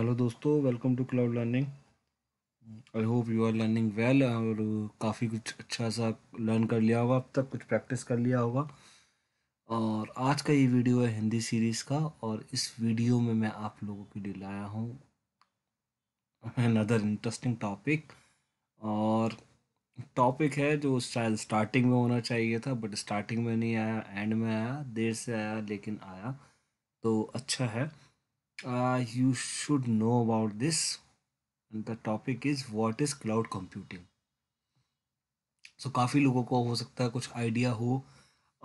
Hello दोस्तों welcome to cloud learning I hope you are learning well और काफ़ी कुछ अच्छा सा लर्न कर लिया होगा अब तक कुछ प्रैक्टिस कर लिया होगा और आज का ये वीडियो है हिंदी सीरीज़ का और इस वीडियो में मैं आप लोगों के लिए लाया हूँ अनदर इंटरेस्टिंग टॉपिक और टॉपिक है जो शायद स्टार्टिंग में होना चाहिए था बट स्टार्टिंग में नहीं आया एंड में आया देर से आया लेकिन आया तो अच्छा है uh, you should know about this the topic is what is cloud computing so so, काफ़ी लोगों को हो सकता है कुछ आइडिया हो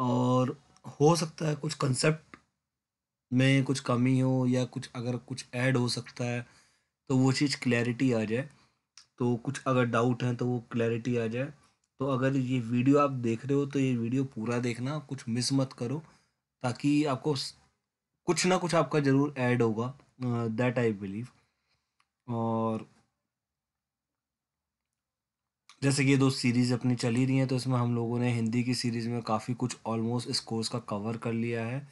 और हो सकता है कुछ कंसेप्ट में कुछ कमी हो या कुछ अगर कुछ ऐड हो सकता है तो वो चीज़ क्लैरिटी आ जाए तो कुछ अगर डाउट हैं तो वो क्लैरिटी आ जाए तो अगर ये वीडियो आप देख रहे हो तो ये वीडियो पूरा देखना कुछ मिस मत करो ताकि आपको कुछ ना कुछ आपका ज़रूर ऐड होगा दैट आई बिलीव और जैसे कि ये दो सीरीज़ अपनी चली रही हैं तो इसमें हम लोगों ने हिंदी की सीरीज़ में काफ़ी कुछ ऑलमोस्ट इस कोर्स का कवर कर लिया है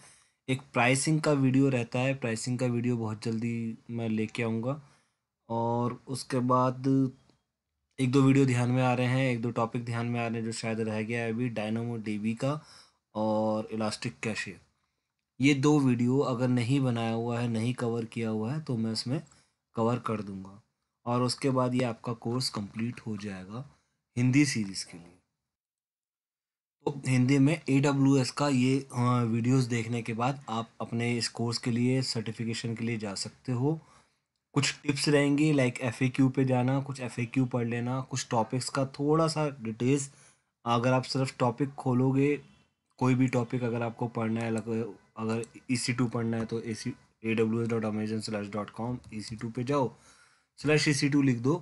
एक प्राइसिंग का वीडियो रहता है प्राइसिंग का वीडियो बहुत जल्दी मैं लेके आऊँगा और उसके बाद एक दो वीडियो ध्यान में आ रहे हैं एक दो टॉपिक ध्यान में आ रहे हैं जो शायद रह गया है अभी डायनोमो डीबी का और इलास्टिक कैशियर ये दो वीडियो अगर नहीं बनाया हुआ है नहीं कवर किया हुआ है तो मैं इसमें कवर कर दूंगा और उसके बाद ये आपका कोर्स कंप्लीट हो जाएगा हिंदी सीरीज़ के लिए तो हिंदी में ए डब्ल्यू एस का ये वीडियोस हाँ, देखने के बाद आप अपने इस कोर्स के लिए सर्टिफिकेशन के लिए जा सकते हो कुछ टिप्स रहेंगी लाइक एफ ए क्यू पे जाना कुछ एफ ए क्यू पढ़ लेना कुछ टॉपिक्स का थोड़ा सा डिटेल्स अगर आप सिर्फ टॉपिक खोलोगे कोई भी टॉपिक अगर आपको पढ़ना है अगर ई सी टू पढ़ना है तो A C A W S dot Amazon slash dot com E C two पर जाओ स्लैश ई सी टू लिख दो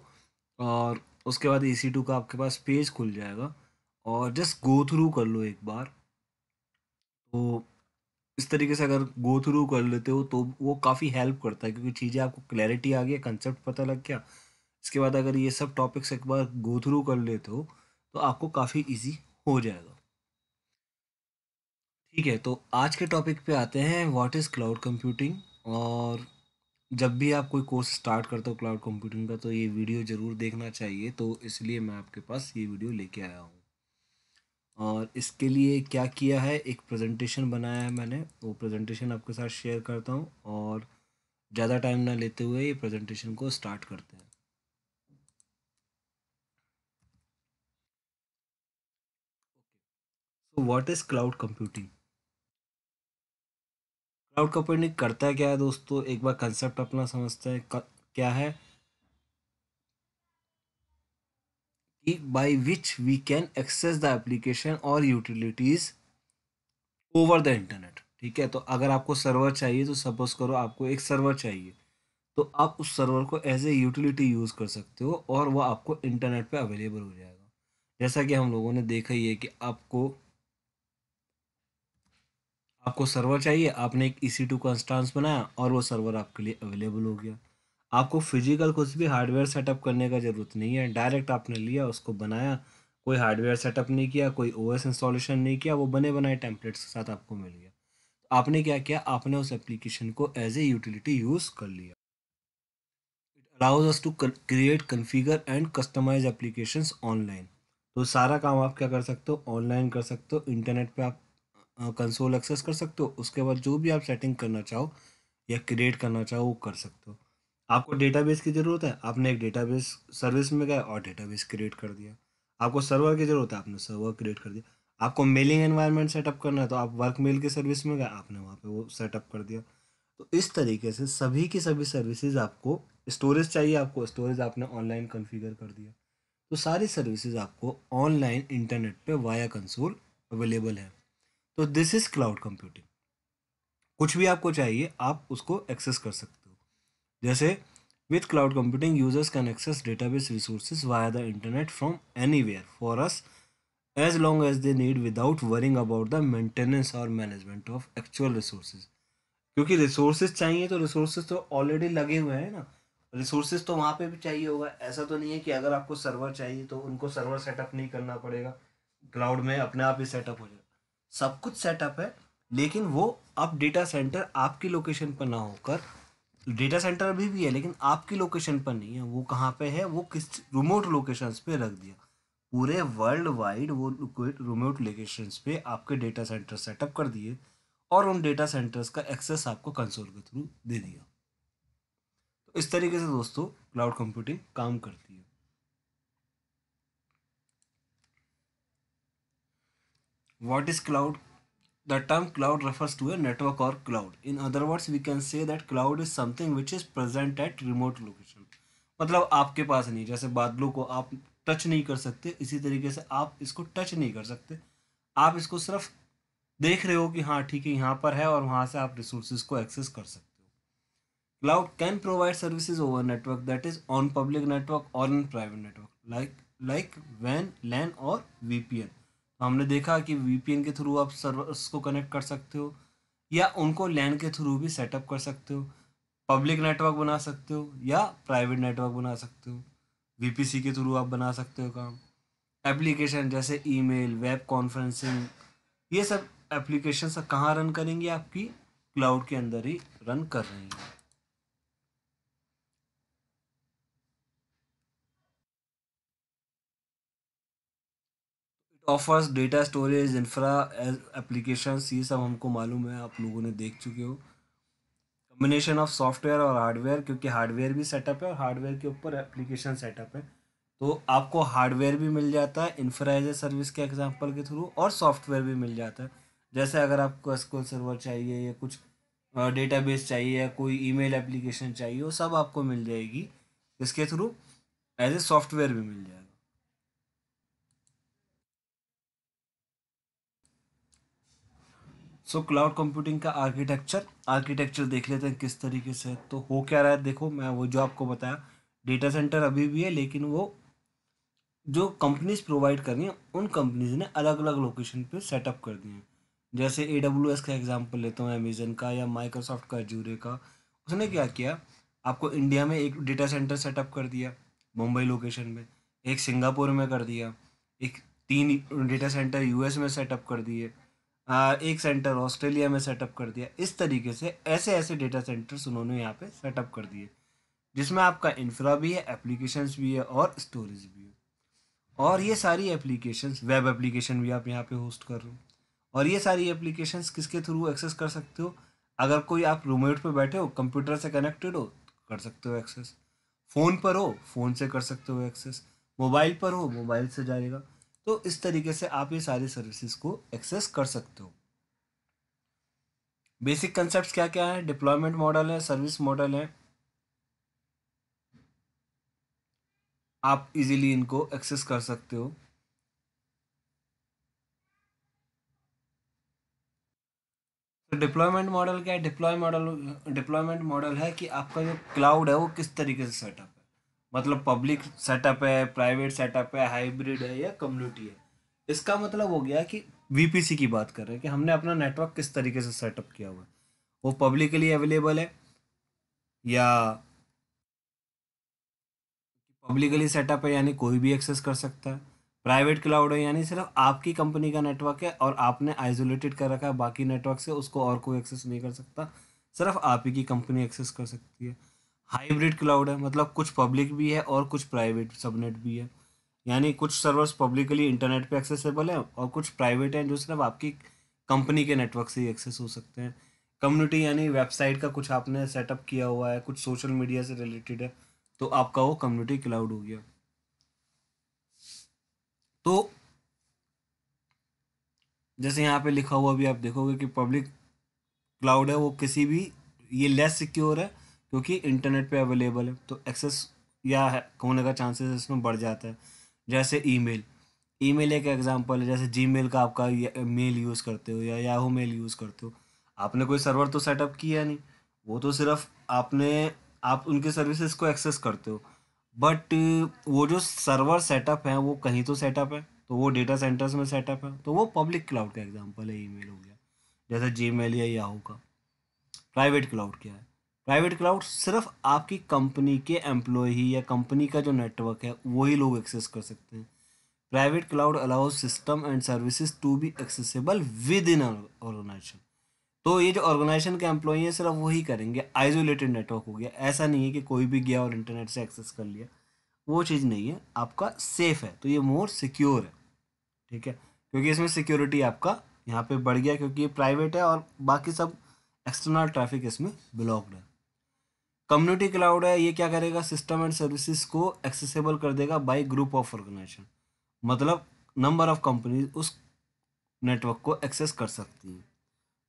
और उसके बाद ई सी टू का आपके पास पेज खुल जाएगा और जस्ट गो थ्रू कर लो एक बार तो इस तरीके से अगर गो थ्रू कर लेते हो तो वो काफ़ी हेल्प करता है क्योंकि चीज़ें आपको क्लैरिटी आ गई कंसेप्ट पता लग गया इसके बाद अगर ये सब टॉपिक्स एक बार गो थ्रू कर लेते हो तो आपको काफ़ी ईजी हो जाएगा ठीक है तो आज के टॉपिक पे आते हैं व्हाट इज़ क्लाउड कंप्यूटिंग और जब भी आप कोई कोर्स स्टार्ट करते हो क्लाउड कंप्यूटिंग का तो ये वीडियो ज़रूर देखना चाहिए तो इसलिए मैं आपके पास ये वीडियो लेके आया हूँ और इसके लिए क्या किया है एक प्रेजेंटेशन बनाया है मैंने वो प्रेजेंटेशन आपके साथ शेयर करता हूँ और ज़्यादा टाइम ना लेते हुए ये प्रेजेंटेशन को स्टार्ट करते हैं So what is cloud computing cloud computing करता क्या है दोस्तों एक बार कंसेप्ट अपना समझते हैं क्या है कि by which we can access the application और यूटिलिटीज ओवर द इंटरनेट ठीक है तो अगर आपको सर्वर चाहिए तो सपोज करो आपको एक सर्वर चाहिए तो आप उस सर्वर को एज ए यूटिलिटी यूज़ कर सकते हो और वह आपको इंटरनेट पर अवेलेबल हो जाएगा जैसा कि हम लोगों ने देखा ही है कि आपको आपको सर्वर चाहिए आपने एक ई सी टू का इंस्टांस बनाया और वो सर्वर आपके लिए अवेलेबल हो गया आपको फिजिकल कुछ भी हार्डवेयर सेटअप करने का ज़रूरत नहीं है डायरेक्ट आपने लिया उसको बनाया कोई हार्डवेयर सेटअप नहीं किया कोई ओ एस इंस्टॉलेशन नहीं किया वो बने बनाए टेम्पलेट्स के साथ आपको मिल गया आपने क्या किया आपने उस एप्लीकेशन को एज ए यूटिलिटी यूज़ कर लिया it allows us to create configure and customize applications online तो सारा काम आप क्या कर सकते हो ऑनलाइन कर सकते हो इंटरनेट पे आप कंसोल एक्सेस कर सकते हो उसके बाद जो भी आप सेटिंग करना चाहो या क्रिएट करना चाहो वो कर सकते हो आपको डेटाबेस की ज़रूरत है आपने एक डेटाबेस सर्विस में गए और डेटाबेस क्रिएट कर दिया आपको सर्वर की ज़रूरत है आपने सर्वर क्रिएट कर दिया आपको मेलिंग एनवायरनमेंट सेटअप करना है तो आप वर्क मेल की सर्विस में गए आपने वहाँ पे वो सेटअप कर दिया तो इस तरीके से सभी की सभी सर्विसेज आपको स्टोरेज चाहिए आपको स्टोरेज आपने ऑनलाइन कन्फिगर कर दिया तो सारी सर्विसेज आपको ऑनलाइन इंटरनेट पे वाया कंसोल अवेलेबल है तो दिस इज क्लाउड कंप्यूटिंग कुछ भी आपको चाहिए आप उसको एक्सेस कर सकते हो जैसे with cloud computing users can access database resources via the internet from anywhere for us as long as they need without worrying about the maintenance और मैनेजमेंट ऑफ एक्चुअल रिसोर्सेज क्योंकि resources चाहिए तो resources तो already लगे हुए हैं ना resources तो वहाँ पे भी चाहिए होगा ऐसा तो नहीं है कि अगर आपको सर्वर चाहिए तो उनको सर्वर सेटअप नहीं करना पड़ेगा क्लाउड में अपने आप ही सेटअप हो जाएगा सब कुछ सेटअप है लेकिन वो अब डेटा सेंटर आपकी लोकेशन पर ना होकर डेटा सेंटर अभी भी है लेकिन आपकी लोकेशन पर नहीं है वो कहाँ पे है वो किस रिमोट लोकेशंस पे रख दिया पूरे वर्ल्ड वाइड वो रिमोट लोकेशंस पे आपके डेटा सेंटर सेटअप कर दिए और उन डेटा सेंटर्स का एक्सेस आपको कंसोल के थ्रू दे दिया तो इस तरीके से दोस्तों क्लाउड कंप्यूटिंग काम करती है What is cloud? The term cloud refers to a network or cloud. In other words, we can say that cloud is something which is present at remote location. मतलब आपके पास नहीं जैसे बादलों को आप टच नहीं कर सकते इसी तरीके से आप इसको टच नहीं कर सकते आप इसको सिर्फ देख रहे हो कि हाँ ठीक है यहाँ पर है और वहाँ से आप रिसोर्सेज को एक्सेस कर सकते हो cloud can provide services over network that is on public network और in private network like like वैन लैन और वीपीएन हमने देखा कि वीपीएन के थ्रू आप सर्वर्स को कनेक्ट कर सकते हो या उनको लैंड के थ्रू भी सेटअप कर सकते हो पब्लिक नेटवर्क बना सकते हो या प्राइवेट नेटवर्क बना सकते हो वीपीसी के थ्रू आप बना सकते हो काम एप्लीकेशन जैसे ईमेल वेब कॉन्फ्रेंसिंग ये सब एप्लीकेशन कहाँ रन करेंगे आपकी क्लाउड के अंदर ही रन कर रही हैं offers data storage infra application ये सब हमको मालूम है आप लोगों ने देख चुके हो कम्बिनेशन ऑफ सॉफ्टवेयर और हार्डवेयर क्योंकि हार्डवेयर भी सेटअप है और हार्डवेयर के ऊपर एप्लीकेशन सेटअप है तो आपको हार्डवेयर भी मिल जाता है इंफ्रा एज ए सर्विस के एग्जाम्पल के थ्रू और सॉफ्टवेयर भी मिल जाता है जैसे अगर आपको स्कूल सर्वर चाहिए या कुछ डेटाबेस चाहिए या कोई ईमेल एप्लीकेशन चाहिए वो सब आपको मिल जाएगी इसके थ्रू एज ए सॉफ्टवेयर भी मिल जाएगा सो क्लाउड कंप्यूटिंग का आर्किटेक्चर आर्किटेक्चर देख लेते हैं किस तरीके से तो हो क्या रहा है देखो मैं वो जो आपको बताया डेटा सेंटर अभी भी है लेकिन वो जो कंपनीज प्रोवाइड कर रही हैं उन कंपनीज ने अलग अलग लोकेशन पे सेटअप कर दिए हैं जैसे ए डब्ल्यू एस का एग्जाम्पल लेता हूँ अमेजन का या माइक्रोसॉफ्ट का जूरे का उसने क्या किया आपको इंडिया में एक डेटा सेंटर सेटअप कर दिया मुंबई लोकेशन में एक सिंगापुर में कर दिया एक तीन डेटा सेंटर यूएस में सेटअप कर दिए एक सेंटर ऑस्ट्रेलिया में सेटअप कर दिया इस तरीके से ऐसे ऐसे डेटा सेंटर्स उन्होंने यहाँ पे सेटअप कर दिए जिसमें आपका इंफ्रा भी है एप्लीकेशंस भी है और स्टोरेज भी है और ये सारी एप्लीकेशंस वेब एप्लीकेशन भी आप यहाँ पे होस्ट कर रहे हो और ये सारी एप्लीकेशंस किसके थ्रू एक्सेस कर सकते हो अगर कोई आप रूममेट पे बैठे हो कंप्यूटर से कनेक्टेड हो कर सकते हो एक्सेस फ़ोन पर हो फ़ोन से कर सकते हो एक्सेस मोबाइल पर हो मोबाइल से जाएगा तो इस तरीके से आप ये सारी सर्विसेज को एक्सेस कर सकते हो बेसिक कंसेप्ट क्या क्या है डिप्लॉयमेंट मॉडल है सर्विस मॉडल है आप इजीली इनको एक्सेस कर सकते हो तो डिप्लॉयमेंट मॉडल क्या है डिप्लॉय मॉडल डिप्लॉयमेंट मॉडल है कि आपका जो क्लाउड है वो किस तरीके से सेटअप है मतलब पब्लिक सेटअप है प्राइवेट सेटअप है हाइब्रिड है या कम्युनिटी है इसका मतलब हो गया कि वीपीसी की बात कर रहे हैं कि हमने अपना नेटवर्क किस तरीके से सेटअप किया हुआ है वो पब्लिकली अवेलेबल है या पब्लिकली सेटअप है यानी कोई भी एक्सेस कर सकता है प्राइवेट क्लाउड है यानी सिर्फ आपकी कंपनी का नेटवर्क है और आपने आइसोलेटेड कर रखा है बाकी नेटवर्क से उसको और कोई एक्सेस नहीं कर सकता सिर्फ आप ही की कंपनी एक्सेस कर सकती है हाइब्रिड क्लाउड है मतलब कुछ पब्लिक भी है और कुछ प्राइवेट सबनेट भी है यानी कुछ सर्वर्स पब्लिकली इंटरनेट पे एक्सेसिबल है और कुछ प्राइवेट हैं जो सिर्फ आपकी कंपनी के नेटवर्क से ही एक्सेस हो सकते हैं कम्युनिटी यानी वेबसाइट का कुछ आपने सेटअप किया हुआ है कुछ सोशल मीडिया से रिलेटेड है तो आपका वो कम्युनिटी क्लाउड हो गया तो जैसे यहाँ पे लिखा हुआ भी आप देखोगे कि पब्लिक क्लाउड है वो किसी भी ये लेस सिक्योर है क्योंकि इंटरनेट पे अवेलेबल है तो एक्सेस या होने का चांसेस इसमें बढ़ जाता है जैसे ईमेल ईमेल एक एग्जांपल है जैसे जीमेल का आपका मेल यूज़ करते हो या याहू मेल यूज़ करते हो आपने कोई सर्वर तो सेटअप किया नहीं वो तो सिर्फ आपने आप उनके सर्विसेज को एक्सेस करते हो बट वो जो सर्वर सेटअप है वो कहीं तो सेटअप है तो वो डेटा सेंटर्स में सेटअप है तो वो पब्लिक क्लाउड का एग्जाम्पल है ई हो गया जैसे जी या याहू का प्राइवेट क्लाउड क्या है प्राइवेट क्लाउड सिर्फ आपकी कंपनी के एम्प्लॉय ही या कंपनी का जो नेटवर्क है वही लोग एक्सेस कर सकते हैं private cloud allow system and services to be accessible within organization तो ये जो ऑर्गेनाइजेशन के एम्प्लॉय हैं सिर्फ वही करेंगे आइसोलेटेड नेटवर्क हो गया ऐसा नहीं है कि कोई भी गया और इंटरनेट से एक्सेस कर लिया वो चीज़ नहीं है आपका सेफ है तो ये मोर सिक्योर है ठीक है क्योंकि इसमें सिक्योरिटी आपका यहाँ पे बढ़ गया क्योंकि ये प्राइवेट है और बाकी सब एक्सटर्नल ट्रैफिक इसमें ब्लॉक्ड है कम्युनिटी क्लाउड है ये क्या करेगा सिस्टम एंड सर्विसेज को एक्सेसिबल कर देगा बाय ग्रुप ऑफ ऑर्गेनाइजेशन मतलब नंबर ऑफ कंपनीज उस नेटवर्क को एक्सेस कर सकती हैं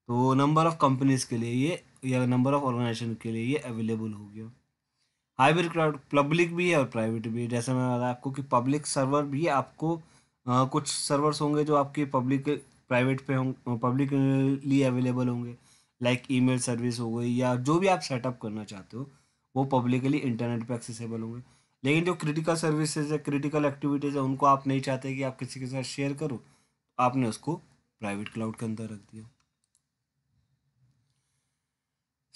तो नंबर ऑफ कंपनीज के लिए ये या नंबर ऑफ ऑर्गेनाइजेशन के लिए ये अवेलेबल हो गया हाइब्रिड क्लाउड पब्लिक भी है और प्राइवेट भी है जैसे मैंने बताया आपको कि पब्लिक सर्वर भी आपको आ, कुछ सर्वर्स होंगे जो आपके पब्लिक प्राइवेट पे होंगे पब्लिकली अवेलेबल होंगे लाइक ईमेल सर्विस हो गई या जो भी आप सेटअप करना चाहते हो वो पब्लिकली इंटरनेट पे एक्सेसिबल होंगे लेकिन जो क्रिटिकल सर्विसेज है क्रिटिकल एक्टिविटीज़ है उनको आप नहीं चाहते कि आप किसी के साथ शेयर करो तो आपने उसको प्राइवेट क्लाउड के अंदर रख दिया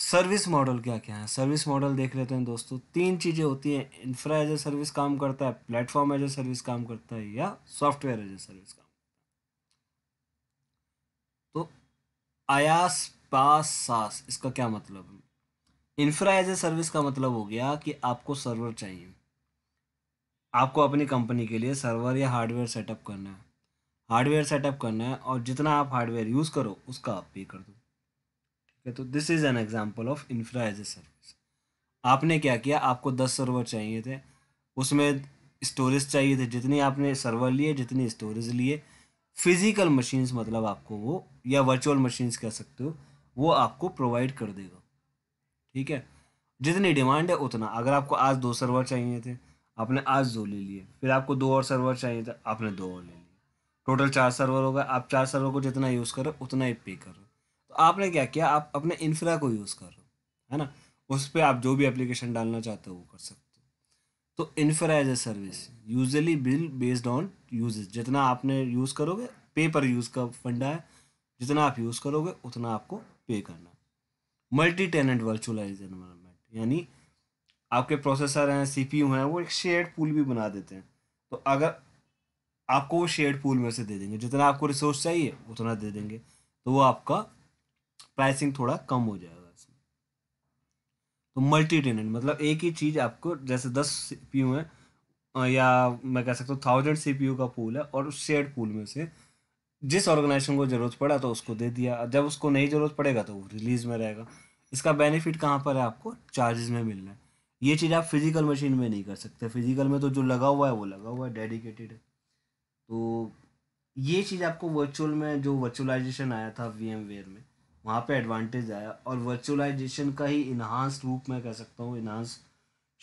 सर्विस मॉडल क्या क्या है सर्विस मॉडल देख लेते हैं दोस्तों तीन चीज़ें होती हैं इंफ्रा एज ए सर्विस काम करता है प्लेटफॉर्म एज ए सर्विस काम करता है या सॉफ्टवेयर एज ए सर्विस काम करता है तो आयास पास सास इसका क्या मतलब है इंफ्रा एज ए सर्विस का मतलब हो गया कि आपको सर्वर चाहिए आपको अपनी कंपनी के लिए सर्वर या हार्डवेयर सेटअप करना है हार्डवेयर सेटअप करना है और जितना आप हार्डवेयर यूज़ करो उसका आप पे कर दो ठीक है तो this is an example of infra as a service आपने क्या किया आपको दस सर्वर चाहिए थे उसमें स्टोरेज चाहिए थे जितनी आपने सर्वर लिए जितनी स्टोरेज लिए फिज़िकल मशीन्स मतलब आपको वो या वर्चुअल मशीन्स कह सकते हो वो आपको प्रोवाइड कर देगा ठीक है जितनी डिमांड है उतना अगर आपको आज दो सर्वर चाहिए थे आपने आज दो ले लिए फिर आपको दो और सर्वर चाहिए था आपने दो और ले लिए टोटल चार सर्वर हो गए आप चार सर्वर को जितना यूज़ करो उतना ही पे कर रहे हो तो आपने क्या किया आप अपने इंफ्रा को यूज़ कर रहे हो है ना उस पर आप जो भी एप्लीकेशन डालना चाहते हो वो कर सकते हो तो infra as a service usually bill based on usage जितना आपने यूज़ करोगे पे पर यूज़ का फंडा है जितना आप यूज़ करोगे उतना आपको पे करना मल्टी टेनेंट वर्चुअलाइज एनवायरमेंट यानी आपके प्रोसेसर हैं सीपीयू हैं वो एक शेयर्ड पूल भी बना देते हैं तो अगर आपको वो शेयर्ड पूल में से दे देंगे जितना आपको रिसोर्स चाहिए उतना दे देंगे तो वो आपका प्राइसिंग थोड़ा कम हो जाएगा इसमें तो मल्टी टेनेंट मतलब एक ही चीज़ आपको जैसे दस सी पी यू है या मैं कह सकता हूँ थाउजेंड सी पी यू का पूल है और उस शेयर्ड पूल में से जिस ऑर्गेनाइजेशन को जरूरत पड़ा तो उसको दे दिया जब उसको नहीं जरूरत पड़ेगा तो वो रिलीज में रहेगा इसका बेनिफिट कहाँ पर है आपको चार्जेस में मिलना है ये चीज़ आप फिजिकल मशीन में नहीं कर सकते फिजिकल में तो जो लगा हुआ है वो लगा हुआ है डेडिकेटेड है तो ये चीज़ आपको वर्चुअल में जो वर्चुअलाइजेशन आया था वी एम वेयर में वहाँ पर एडवांटेज आया और वर्चुअलाइजेशन का ही इन्हांस रूप में कह सकता हूँ इन्हांस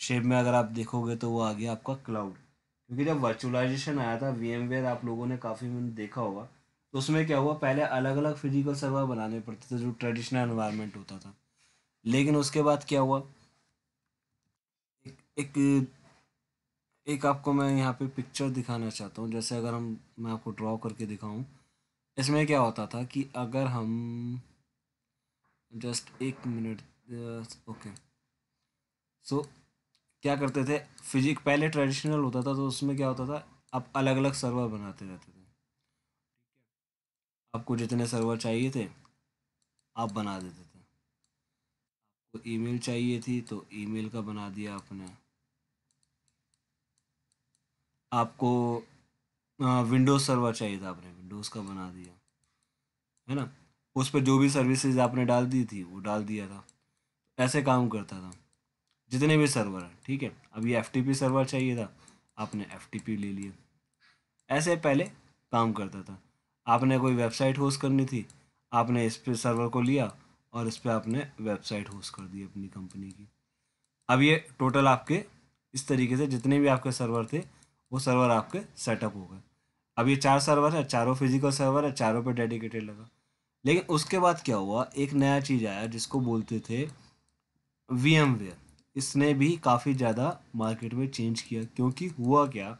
शेप में अगर आप देखोगे तो वो आ गया आपका क्लाउड क्योंकि जब वर्चुअलाइजेशन आया था वी एम वेयर आप लोगों ने काफ़ी मैंने देखा होगा तो उसमें क्या हुआ पहले अलग अलग फिजिकल सर्वर बनाने पड़ते थे जो ट्रेडिशनल एनवायरनमेंट होता था लेकिन उसके बाद क्या हुआ एक एक, एक आपको मैं यहाँ पे पिक्चर दिखाना चाहता हूँ जैसे अगर हम मैं आपको ड्रॉ करके दिखाऊँ इसमें क्या होता था कि अगर हम जस्ट एक मिनट ओके सो क्या करते थे फिजिक पहले ट्रेडिशनल होता था तो उसमें क्या होता था आप अलग अलग सर्वर बनाते रहते थे आपको जितने सर्वर चाहिए थे आप बना देते थे आपको ईमेल चाहिए थी तो ईमेल का बना दिया आपने आपको विंडोज़ सर्वर चाहिए था आपने विंडोज़ का बना दिया है ना उस पर जो भी सर्विसेज आपने डाल दी थी वो डाल दिया था ऐसे काम करता था जितने भी सर्वर हैं ठीक है अब ये एफ सर्वर चाहिए था आपने एफ ले लिया ऐसे पहले काम करता था आपने कोई वेबसाइट होस्ट करनी थी आपने इस पर सर्वर को लिया और इस पर आपने वेबसाइट होस्ट कर दी अपनी कंपनी की अब ये टोटल आपके इस तरीके से जितने भी आपके सर्वर थे वो सर्वर आपके सेटअप हो गए अब ये चार सर्वर है चारों फिजिकल सर्वर है चारों पे डेडिकेटेड लगा लेकिन उसके बाद क्या हुआ एक नया चीज़ आया जिसको बोलते थे वी इसने भी काफ़ी ज़्यादा मार्केट में चेंज किया क्योंकि हुआ क्या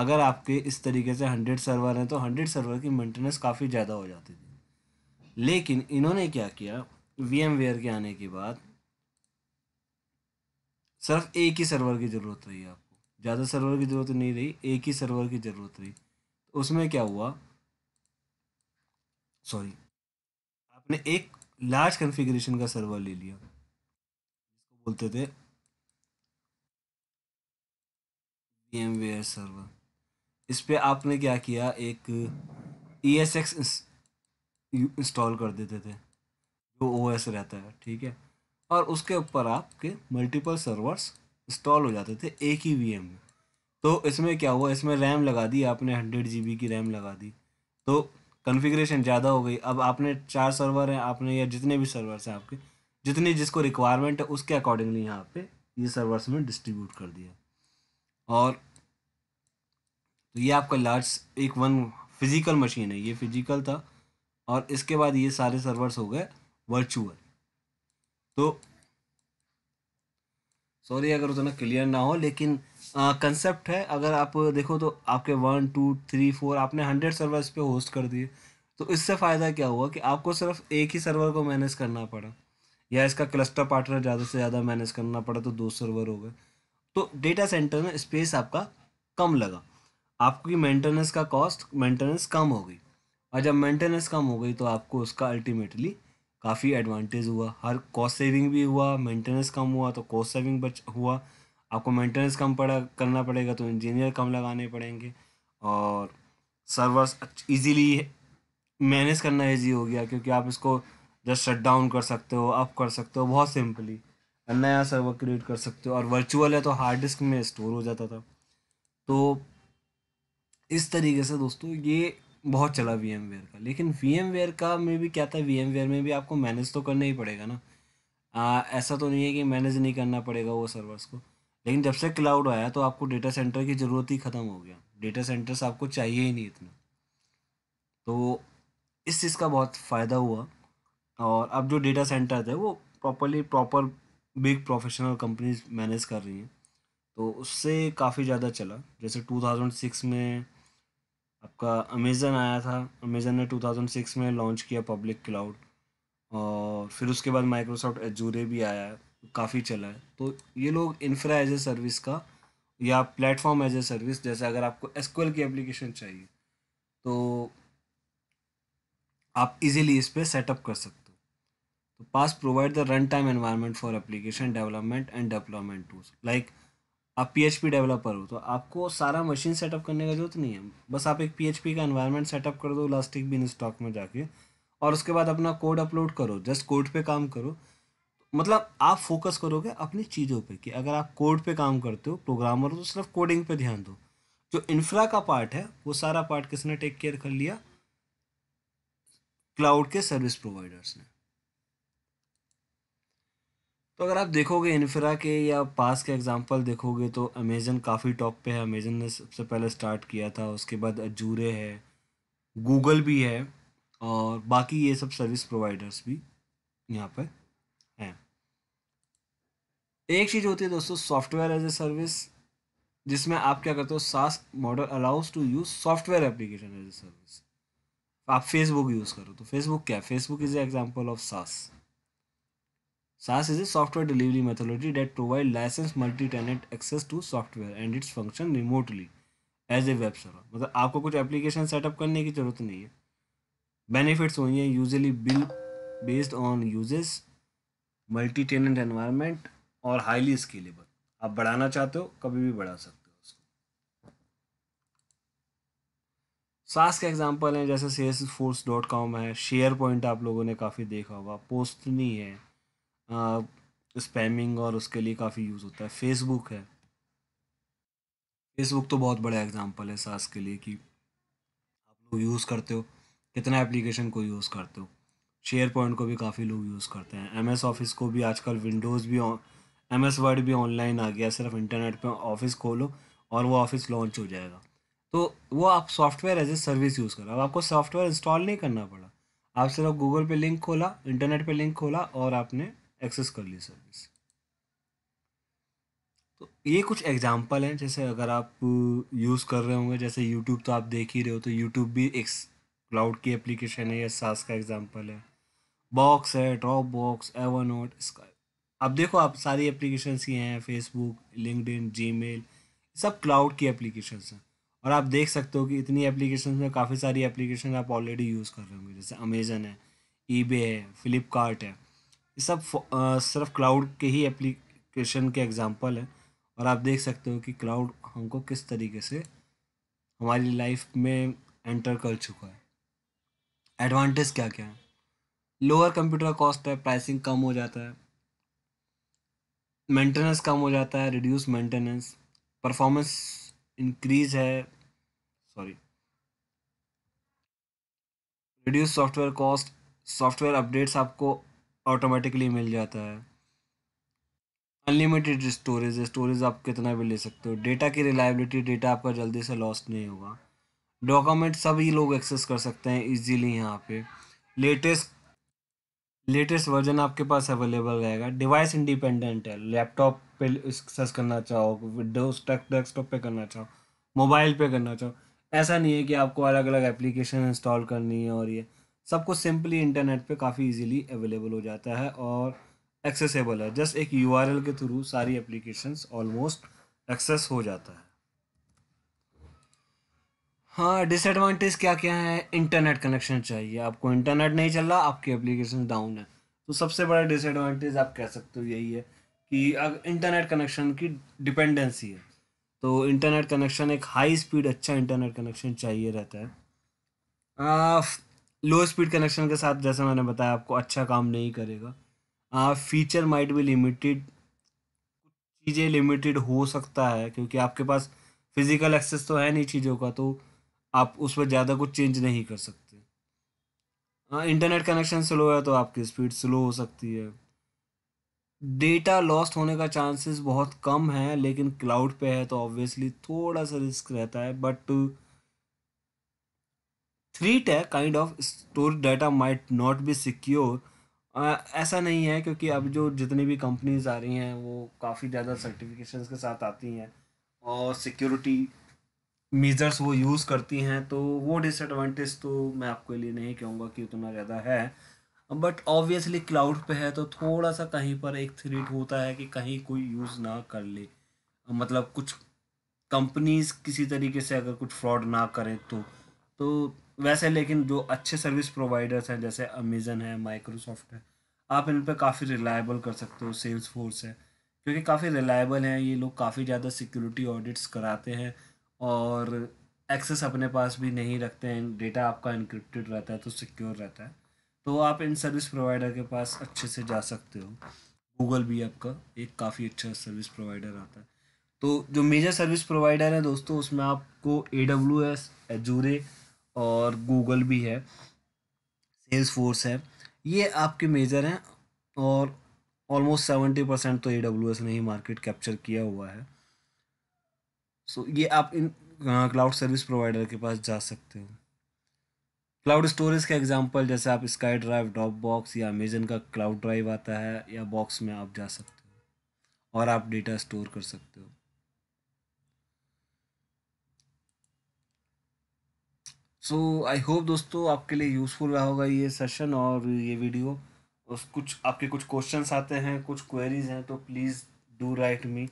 अगर आपके इस तरीके से हंड्रेड सर्वर हैं तो हंड्रेड सर्वर की मेंटेनेंस काफ़ी ज़्यादा हो जाती थी लेकिन इन्होंने क्या किया वी एम वेयर के आने के बाद सिर्फ एक ही सर्वर की ज़रूरत रही आपको ज़्यादा सर्वर की ज़रूरत नहीं रही एक ही सर्वर की ज़रूरत रही तो उसमें क्या हुआ सॉरी आपने एक लार्ज कन्फिग्रेशन का सर्वर ले लिया बोलते थे वी एम वेयर सर्वर इस पर आपने क्या किया एक ई एस एक्स इंस्टॉल कर देते थे जो ओ एस रहता है ठीक है और उसके ऊपर आपके मल्टीपल सर्वर्स इंस्टॉल हो जाते थे एक ही वी एम में तो इसमें क्या हुआ इसमें रैम लगा दी आपने हंड्रेड जी बी की रैम लगा दी तो कन्फिग्रेशन ज़्यादा हो गई अब आपने चार सर्वर हैं आपने या जितने भी सर्वर्स हैं आपके जितने जिसको रिक्वायरमेंट है उसके अकॉर्डिंगली यहाँ पे ये सर्वर्स में डिस्ट्रीब्यूट कर दिया और तो ये आपका लार्ज एक वन फिज़िकल मशीन है ये फिजिकल था और इसके बाद ये सारे सर्वर्स हो गए वर्चुअल तो सॉरी अगर उतना क्लियर ना हो लेकिन कंसेप्ट है अगर आप देखो तो आपके वन टू थ्री फोर आपने हंड्रेड सर्वर्स पे होस्ट कर दिए तो इससे फ़ायदा क्या हुआ कि आपको सिर्फ एक ही सर्वर को मैनेज करना पड़ा या इसका क्लस्टर पार्टनर ज़्यादा से ज़्यादा मैनेज करना पड़ा तो दो सर्वर हो गए तो डेटा सेंटर में स्पेस आपका कम लगा आपकी मेंटेनेंस का कॉस्ट मेंटेनेंस कम हो गई और जब मेंटेनेंस कम हो गई तो आपको उसका अल्टीमेटली काफ़ी एडवांटेज हुआ हर कॉस्ट सेविंग भी हुआ मेंटेनेंस कम हुआ तो कॉस्ट सेविंग बच हुआ आपको मेंटेनेंस कम पड़ा करना पड़ेगा तो इंजीनियर कम लगाने पड़ेंगे और सर्वर्स इजीली मैनेज करना ईजी हो गया क्योंकि आप इसको जस्ट शट डाउन कर सकते हो अप कर सकते हो बहुत सिंपली नया सर्वर क्रिएट कर सकते हो और वर्चुअल है तो हार्ड डिस्क में स्टोर हो जाता था तो इस तरीके से दोस्तों ये बहुत चला वी एम वेयर का लेकिन वी एम वेयर का में भी क्या था वी एम वेयर में भी आपको मैनेज तो करना ही पड़ेगा ना आ, ऐसा तो नहीं है कि मैनेज नहीं करना पड़ेगा वो सर्वर्स को लेकिन जब से क्लाउड आया तो आपको डेटा सेंटर की ज़रूरत ही ख़त्म हो गया डेटा सेंटर्स आपको चाहिए ही नहीं इतना तो इस चीज़ का बहुत फ़ायदा हुआ और अब जो डेटा सेंटर थे वो properly proper big professional companies manage कर रही हैं तो उससे काफ़ी ज़्यादा चला जैसे सिक्स में आपका अमेज़न आया था अमेज़न ने 2006 में लॉन्च किया पब्लिक क्लाउड और फिर उसके बाद माइक्रोसॉफ्ट एजूरे भी आया है तो काफ़ी चला है तो ये लोग इंफ्रा एज ए सर्विस का या प्लेटफॉर्म एज ए सर्विस जैसे अगर आपको एसक्ल की एप्लीकेशन चाहिए तो आप इजीली इस पर सेटअप कर सकते हो तो PaaS provide the run time environment for application development and development tools like आप पी डेवलपर हो तो आपको सारा मशीन सेटअप करने का जरूरत नहीं है बस आप एक पी का इन्वायरमेंट सेटअप कर दो इलास्टिक बिन स्टॉक में जाके और उसके बाद अपना कोड अपलोड करो जस्ट कोड पे काम करो मतलब आप फोकस करोगे अपनी चीज़ों पे कि अगर आप कोड पे काम करते हो प्रोग्रामर हो तो सिर्फ कोडिंग पे ध्यान दो जो इन्फ्रा का पार्ट है वो सारा पार्ट किसने टेक केयर कर लिया क्लाउड के सर्विस प्रोवाइडर्स ने तो अगर आप देखोगे इन्फ्रा के या पास के एग्जांपल देखोगे तो अमेज़न काफ़ी टॉप पे है अमेज़न ने सबसे पहले स्टार्ट किया था उसके बाद अजूरे है गूगल भी है और बाकी ये सब सर्विस प्रोवाइडर्स भी यहाँ पर हैं एक चीज़ होती है दोस्तों सॉफ्टवेयर एज ए सर्विस जिसमें आप क्या करते हो SaaS model allows to use software application as a service आप फेसबुक यूज़ करो तो फेसबुक क्या है Facebook is a example of SaaS SaaS is a software delivery methodology that provides license multi-tenant access to software and its function remotely as a web server मतलब आपको कुछ application setup करने की ज़रूरत नहीं है बेनिफिट्स वही हैं usually bill based on usage multi tenant environment और हाईली स्केलेबल आप बढ़ाना चाहते हो कभी भी बढ़ा सकते हो उसको सास के एग्जांपल हैं जैसे सी फोर्स है शेयर पॉइंट आप लोगों ने काफ़ी देखा होगा पोस्टनी है स्पैमिंग और उसके लिए काफ़ी यूज़ होता है फेसबुक है फेसबुक तो बहुत बड़ा एग्जांपल है सास के लिए कि आप लोग यूज़ करते हो कितना एप्लीकेशन को यूज़ करते हो शेयर पॉइंट को भी काफ़ी लोग यूज़ करते हैं एम ऑफिस को भी आजकल विंडोज़ भी एम एस वर्ड भी ऑनलाइन आ गया सिर्फ इंटरनेट पे ऑफिस खोलो और वो ऑफिस लॉन्च हो जाएगा तो वो आप software as a service use करो अब आपको सॉफ्टवेयर इंस्टॉल नहीं करना पड़ा आप सिर्फ गूगल पे लिंक खोला इंटरनेट पे लिंक खोला और आपने एक्सेस कर ली सर्विस तो ये कुछ एग्जांपल हैं जैसे अगर आप यूज़ uh, कर रहे होंगे जैसे यूट्यूब तो आप देख ही रहे हो तो यूट्यूब भी एक क्लाउड की एप्लीकेशन है या सास का एग्जांपल है बॉक्स है ड्रॉप बॉक्स एवन नोट इसका अब देखो आप सारी एप्लीकेशंस ये हैं फेसबुक लिंकड इन सब क्लाउड की एप्लीकेशंस हैं और आप देख सकते हो कि इतनी एप्लीकेशन में काफ़ी सारी एप्लीकेशन आप ऑलरेडी यूज़ कर रहे होंगे जैसे अमेजन है ई है फ्लिपकार्ट है ये सब सिर्फ क्लाउड के ही एप्लीकेशन के एग्जांपल हैं और आप देख सकते हो कि क्लाउड हमको किस तरीके से हमारी लाइफ में एंटर कर चुका है एडवांटेज क्या क्या है लोअर कंप्यूटर कॉस्ट है प्राइसिंग कम हो जाता है मेंटेनेंस कम हो जाता है रिड्यूस मेंटेनेंस परफॉर्मेंस इंक्रीज है sorry reduce software cost software updates आपको ऑटोमेटिकली मिल जाता है अनलिमिटेड स्टोरेज है स्टोरेज आप कितना भी ले सकते हो डेटा की रिलायबिलिटी डेटा आपका जल्दी से लॉस नहीं होगा डॉक्यूमेंट सभी लोग एक्सेस कर सकते हैं इजीली यहाँ पे लेटेस्ट लेटेस्ट वर्जन आपके पास अवेलेबल रहेगा डिवाइस इंडिपेंडेंट है लैपटॉप पे एक्सेस करना चाहो विंडोज डेस्कटॉप पे करना चाहो मोबाइल पे करना चाहो ऐसा नहीं है कि आपको अलग अलग एप्लीकेशन इंस्टॉल करनी है और ये सब कुछ सिंपली इंटरनेट पे काफ़ी इजीली अवेलेबल हो जाता है और एक्सेसेबल है जस्ट एक यू के थ्रू सारी एप्लीकेशंस ऑलमोस्ट एक्सेस हो जाता है हाँ डिसएडवांटेज क्या क्या है इंटरनेट कनेक्शन चाहिए आपको इंटरनेट नहीं चल रहा आपकी एप्लीकेशन डाउन है तो सबसे बड़ा डिसएडवांटेज आप कह सकते हो यही है कि अगर इंटरनेट कनेक्शन की डिपेंडेंसी है तो इंटरनेट कनेक्शन एक हाई स्पीड अच्छा इंटरनेट कनेक्शन चाहिए रहता है लो स्पीड कनेक्शन के साथ जैसे मैंने बताया आपको अच्छा काम नहीं करेगा आ, फीचर माइट भी लिमिटेड चीज़ें लिमिटेड हो सकता है क्योंकि आपके पास फिजिकल एक्सेस तो है नहीं चीज़ों का तो आप उस पर ज़्यादा कुछ चेंज नहीं कर सकते आ, इंटरनेट कनेक्शन स्लो है तो आपकी स्पीड स्लो हो सकती है डेटा लॉस्ट होने का चांसेस बहुत कम है लेकिन क्लाउड पे है तो ऑब्वियसली थोड़ा सा रिस्क रहता है but three kind of store data might not be secure ऐसा नहीं है क्योंकि अब जो जितनी भी कंपनीज आ रही हैं वो काफ़ी ज़्यादा सर्टिफिकेशंस के साथ आती हैं और सिक्योरिटी मेजर्स वो यूज़ करती हैं तो वो डिसएडवांटेज तो मैं आपके लिए नहीं कहूँगा कि उतना ज़्यादा है बट ऑब्वियसली क्लाउड पे है तो थोड़ा सा कहीं पर एक थ्रीट होता है कि कहीं कोई यूज़ ना कर ले मतलब कुछ कंपनीज किसी तरीके से अगर कुछ फ्रॉड ना करें तो तो वैसे लेकिन जो अच्छे सर्विस प्रोवाइडर्स हैं जैसे अमेजन है माइक्रोसॉफ्ट है आप इन पर काफ़ी रिलायबल कर सकते हो सेल्स फोर्स है क्योंकि काफ़ी रिलायबल हैं ये लोग काफ़ी ज़्यादा सिक्योरिटी ऑडिट्स कराते हैं और एक्सेस अपने पास भी नहीं रखते हैं डेटा आपका इनक्रिप्टेड रहता है तो सिक्योर रहता है तो आप इन सर्विस प्रोवाइडर के पास अच्छे से जा सकते हो गूगल भी आपका एक काफ़ी अच्छा सर्विस प्रोवाइडर आता है तो जो मेजर सर्विस प्रोवाइडर है दोस्तों उसमें आपको ए डब्ल्यू एस एजूरे और गूगल भी है सेल्स फोर्स है ये आपके मेजर हैं और ऑलमोस्ट सेवेंटी परसेंट तो ए डब्ल्यू एस ने ही मार्केट कैप्चर किया हुआ है सो so, ये आप इन क्लाउड सर्विस प्रोवाइडर के पास जा सकते हो क्लाउड स्टोरेज का एग्जांपल जैसे आप स्काई ड्राइव ड्रॉप बॉक्स या अमेजन का क्लाउड ड्राइव आता है या बॉक्स में आप जा सकते हो और आप डेटा स्टोर कर सकते हो सो आई होप दोस्तों आपके लिए यूज़फुल रहा होगा ये सेशन और ये वीडियो उस कुछ आपके कुछ क्वेश्चंस आते हैं कुछ क्वेरीज हैं तो प्लीज़ डू राइट मी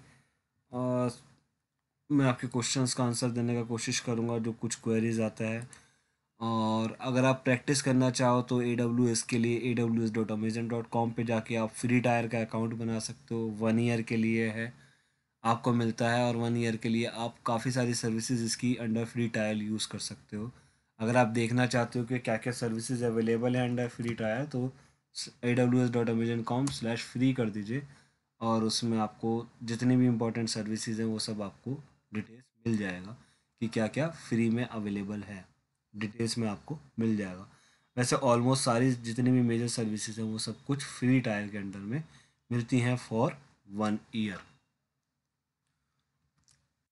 मैं आपके क्वेश्चंस का आंसर देने का कोशिश करूँगा जो कुछ क्वेरीज आता है और अगर आप प्रैक्टिस करना चाहो तो ए डब्ल्यू एस के लिए A W S dot Amazon dot com पर जाके आप फ्री टायर का अकाउंट बना सकते हो वन ईयर के लिए है आपको मिलता है और वन ईयर के लिए आप काफ़ी सारी सर्विसेज इसकी अंडर फ्री टायर यूज़ कर सकते हो अगर आप देखना चाहते हो कि क्या क्या सर्विसेज अवेलेबल है अंडर फ्री ट्रायल तो A W S dot Amazon com slash free कर दीजिए और उसमें आपको जितनी भी इम्पोर्टेंट सर्विसेज हैं वो सब आपको डिटेल्स मिल जाएगा कि क्या क्या फ्री में अवेलेबल है डिटेल्स में आपको मिल जाएगा वैसे ऑलमोस्ट सारी जितनी भी मेजर सर्विसेज हैं वो सब कुछ फ्री ट्रायल के अंडर में मिलती हैं फॉर वन ईयर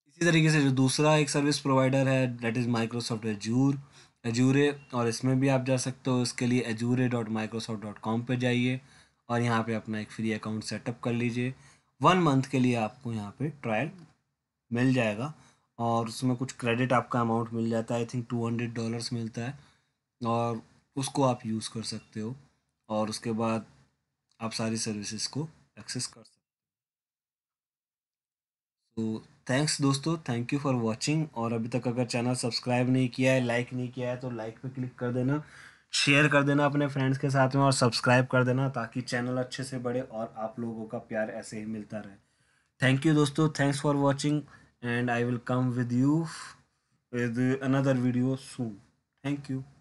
इसी तरीके से जो दूसरा एक सर्विस प्रोवाइडर है that is Microsoft Azure Azure और इसमें भी आप जा सकते हो इसके लिए Azure dot Microsoft dot com पर जाइए और यहाँ पे अपना एक फ्री अकाउंट सेटअप कर लीजिए वन मंथ के लिए आपको यहाँ पे ट्रायल मिल जाएगा और उसमें कुछ क्रेडिट आपका अमाउंट मिल जाता है I think two hundred dollars मिलता है और उसको आप यूज़ कर सकते हो और उसके बाद आप सारी सर्विसेज को एक्सेस कर सकते हो तो थैंक्स दोस्तों थैंक यू फॉर वॉचिंग और अभी तक अगर चैनल सब्सक्राइब नहीं किया है लाइक नहीं किया है तो लाइक पे क्लिक कर देना शेयर कर देना अपने फ्रेंड्स के साथ में और सब्सक्राइब कर देना ताकि चैनल अच्छे से बढ़े और आप लोगों का प्यार ऐसे ही मिलता रहे थैंक यू दोस्तों thanks for watching and I will come with you with another video soon thank you